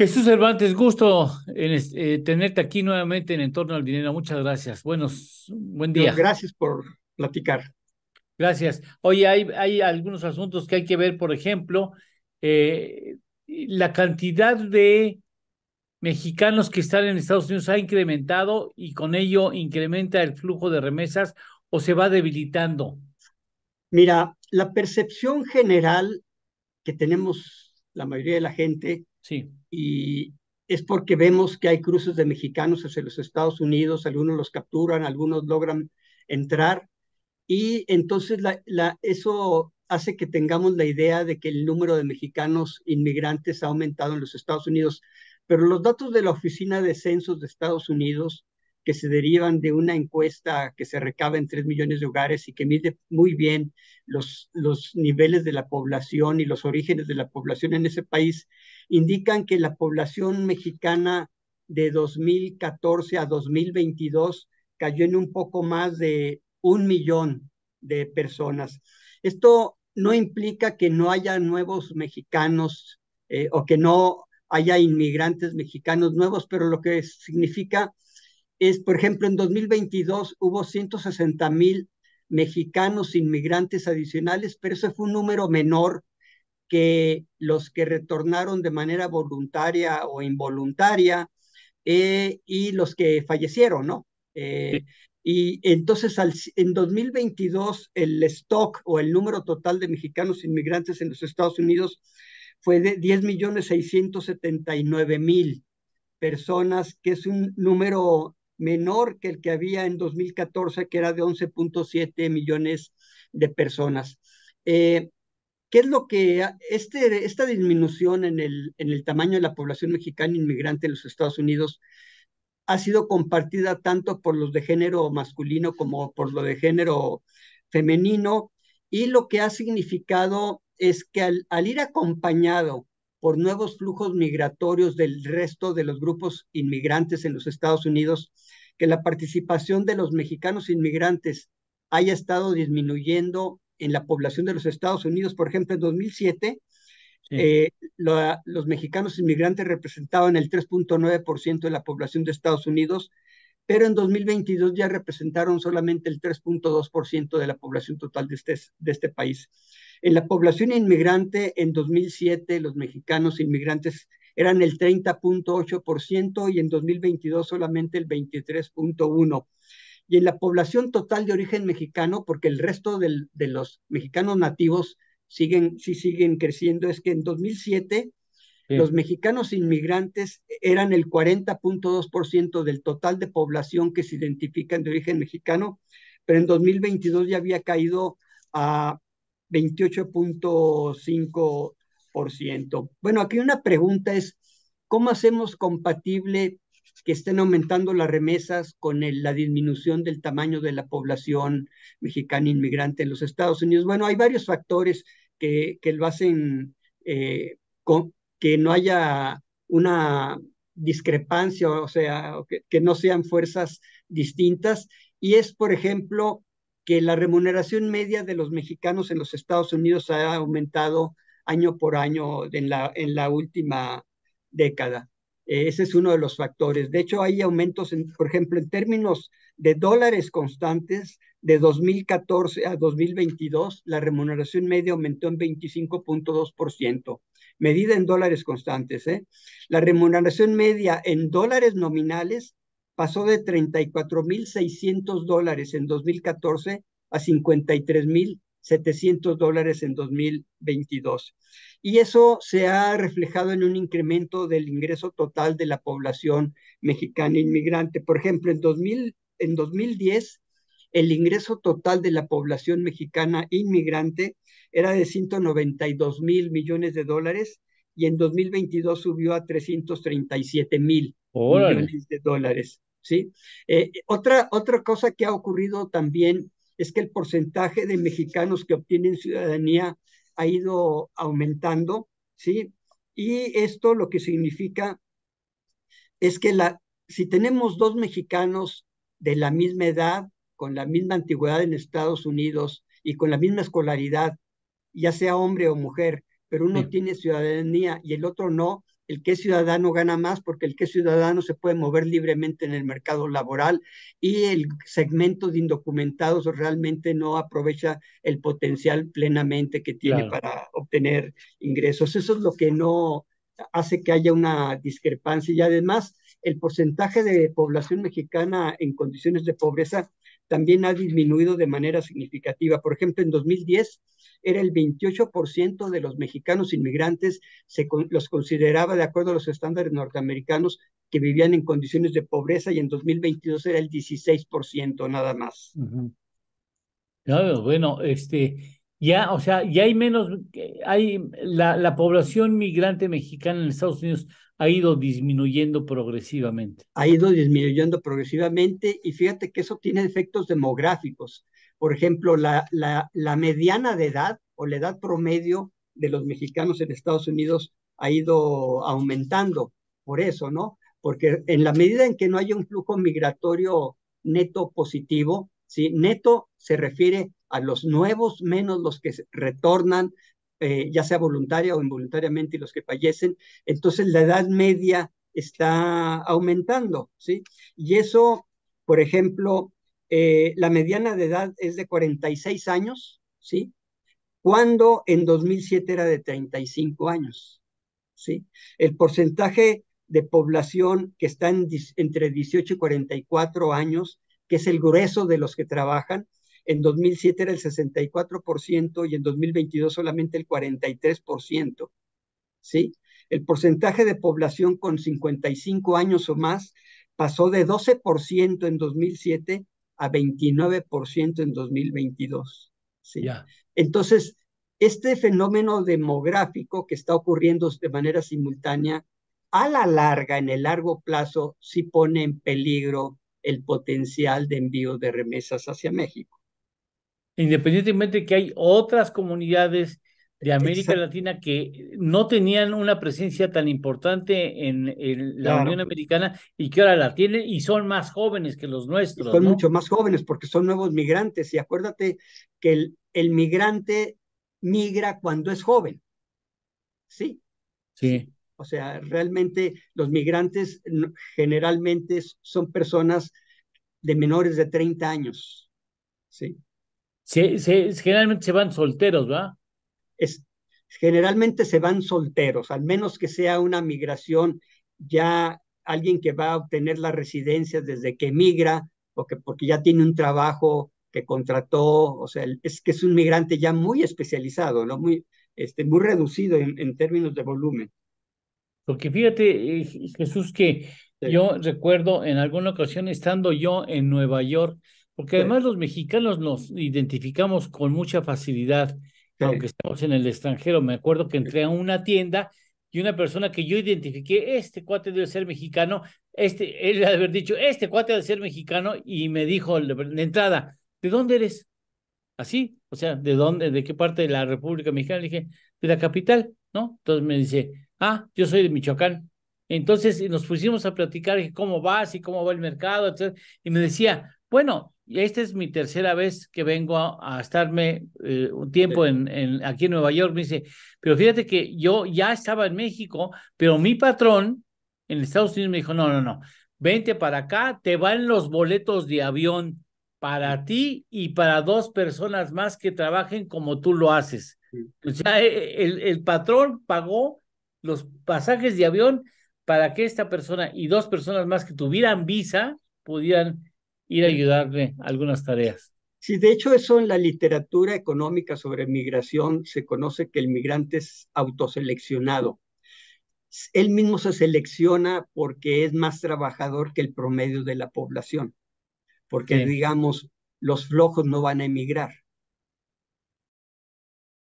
Jesús Cervantes, gusto en eh, tenerte aquí nuevamente en Entorno al Dinero. Muchas gracias. Buenos, buen día. Gracias por platicar. Gracias. Oye, hay, hay algunos asuntos que hay que ver, por ejemplo, eh, la cantidad de mexicanos que están en Estados Unidos ha incrementado y con ello incrementa el flujo de remesas o se va debilitando? Mira, la percepción general que tenemos la mayoría de la gente sí y es porque vemos que hay cruces de mexicanos hacia los Estados Unidos, algunos los capturan, algunos logran entrar y entonces eso hace que tengamos la idea de que el número de mexicanos inmigrantes ha aumentado en los Estados Unidos, pero los datos de la Oficina de Censos de Estados Unidos se derivan de una encuesta que se recaba en 3 millones de hogares y que mide muy bien los, los niveles de la población y los orígenes de la población en ese país, indican que la población mexicana de 2014 a 2022 cayó en un poco más de un millón de personas. Esto no implica que no haya nuevos mexicanos eh, o que no haya inmigrantes mexicanos nuevos, pero lo que significa es, por ejemplo, en 2022 hubo 160 mil mexicanos inmigrantes adicionales, pero ese fue un número menor que los que retornaron de manera voluntaria o involuntaria eh, y los que fallecieron, ¿no? Eh, y entonces en 2022 el stock o el número total de mexicanos inmigrantes en los Estados Unidos fue de 10 millones 679 mil personas, que es un número menor que el que había en 2014, que era de 11.7 millones de personas. Eh, ¿Qué es lo que este, esta disminución en el, en el tamaño de la población mexicana inmigrante en los Estados Unidos ha sido compartida tanto por los de género masculino como por lo de género femenino? Y lo que ha significado es que al ir acompañado por nuevos flujos migratorios del resto de los grupos inmigrantes en los Estados Unidos, que la participación de los mexicanos inmigrantes haya estado disminuyendo en la población de los Estados Unidos, por ejemplo, en 2007, eh, los mexicanos inmigrantes representaban el 3.9% de la población de Estados Unidos, pero en 2022 ya representaron solamente el 3.2% de la población total de este, de este país. En la población inmigrante, en 2007, los mexicanos inmigrantes eran el 30.8% y en 2022 solamente el 23.1%. Y en la población total de origen mexicano, porque el resto de los mexicanos nativos siguen, sí siguen creciendo, es que en 2007 los mexicanos inmigrantes eran el 40.2% del total de población que se identifican de origen mexicano, pero en 2022 ya había caído a 28.5 bueno, aquí una pregunta es, ¿cómo hacemos compatible que estén aumentando las remesas con la disminución del tamaño de la población mexicana inmigrante en los Estados Unidos? Bueno, hay varios factores que, lo hacen, eh, que no haya una discrepancia, o sea, que, que no sean fuerzas distintas. Y es, por ejemplo, que la remuneración media de los mexicanos en los Estados Unidos ha aumentado año por año en la, en la última década. Eh, ese es uno de los factores. De hecho, hay aumentos, por ejemplo, en términos de dólares constantes, de 2014 a 2022, la remuneración media aumentó en 25.2%, medida en dólares constantes. ¿eh? La remuneración media en dólares nominales pasó de 34.600 dólares en 2014 a 53.000 700 dólares en 2022. Y eso se ha reflejado en un incremento del ingreso total de la población mexicana inmigrante. Por ejemplo, en, 2000, en 2010, el ingreso total de la población mexicana inmigrante era de 192 mil millones de dólares y en 2022 subió a 337 mil millones de dólares. ¿sí? Eh, otra, otra cosa que ha ocurrido también es que el porcentaje de mexicanos que obtienen ciudadanía ha ido aumentando, ¿sí? Y esto lo que significa es que la, si tenemos dos mexicanos de la misma edad, con la misma antigüedad en Estados Unidos y con la misma escolaridad, ya sea hombre o mujer, pero uno tiene ciudadanía y el otro no, el que es ciudadano gana más porque el que es ciudadano se puede mover libremente en el mercado laboral y el segmento de indocumentados realmente no aprovecha el potencial plenamente que tiene para obtener ingresos. Eso es lo que no hace que haya una discrepancia y además el porcentaje de población mexicana en condiciones de pobreza también ha disminuido de manera significativa. Por ejemplo, en 2010 era el 28% de los mexicanos inmigrantes, se los consideraba de acuerdo a los estándares norteamericanos que vivían en condiciones de pobreza y en 2022 era el 16% nada más. Claro, ah, bueno, este, ya, o sea, ya hay menos, eh, hay la, población migrante mexicana en Estados Unidos ha ido disminuyendo progresivamente. Ha ido disminuyendo progresivamente y fíjate que eso tiene efectos demográficos. Por ejemplo, la, la, la mediana de edad o la edad promedio de los mexicanos en Estados Unidos ha ido aumentando por eso, ¿no? Porque en la medida en que no haya un flujo migratorio neto positivo, Neto se refiere a los nuevos menos los que retornan, eh, ya sea voluntaria o involuntariamente, y los que fallecen. Entonces la edad media está aumentando, ¿sí? Y eso, por ejemplo, eh, la mediana de edad es de 46 años, ¿sí? Cuando en 2007 era de 35 años, ¿sí? El porcentaje de población que está entre 18 y 44 años que es el grueso de los que trabajan. En 2007 era el 64% y en 2022 solamente el 43%. ¿Sí? El porcentaje de población con 55 años o más pasó de 12% en 2007 a 29% en 2022. ¿sí? Entonces, este fenómeno demográfico que está ocurriendo de manera simultánea, a la larga, en el largo plazo, sí pone en peligro el potencial de envío de remesas hacia México. Independientemente que hay otras comunidades de América Latina que no tenían una presencia tan importante en, la Unión Americana y que ahora la tienen y son más jóvenes que los nuestros. son mucho más jóvenes porque son nuevos migrantes y acuérdate que el, el migrante migra cuando es joven. Sí. Sí. O sea, realmente los migrantes generalmente son personas de menores de 30 años. Sí. generalmente se van solteros, ¿verdad? Es, generalmente se van solteros, al menos que sea una migración ya alguien que va a obtener la residencia desde que migra porque ya tiene un trabajo que contrató, o sea, es que es un migrante ya muy especializado, ¿no? Muy, este, muy reducido en términos de volumen. Porque fíjate, eh, Jesús, que yo recuerdo en alguna ocasión estando yo en Nueva York, porque además los mexicanos nos identificamos con mucha facilidad, aunque estamos en el extranjero. Me acuerdo que entré a una tienda y una persona que yo identifiqué, este cuate debe ser mexicano, este, él debe haber dicho, este cuate debe ser mexicano, y me dijo de entrada, ¿de dónde eres? Así, o sea, ¿de dónde, de qué parte de la República Mexicana? Le dije, de la capital, ¿no? Entonces me dice, Ah, yo soy de Michoacán. Entonces nos pusimos a platicar cómo vas y cómo va el mercado, etc. Y me decía, bueno, esta es mi tercera vez que vengo a, estarme eh, un tiempo en, aquí en Nueva York. Me dice, pero fíjate que yo ya estaba en México, pero mi patrón en Estados Unidos me dijo, no, no, no, vente para acá, te van los boletos de avión para ti y para dos personas más que trabajen como tú lo haces. O sea, e, e, el, el patrón pagó los pasajes de avión para que esta persona y dos personas más que tuvieran visa pudieran ir a ayudarle algunas tareas. Sí, de hecho eso en la literatura económica sobre migración se conoce que el migrante es autoseleccionado. Él mismo se selecciona porque es más trabajador que el promedio de la población, porque digamos, los flojos no van a emigrar,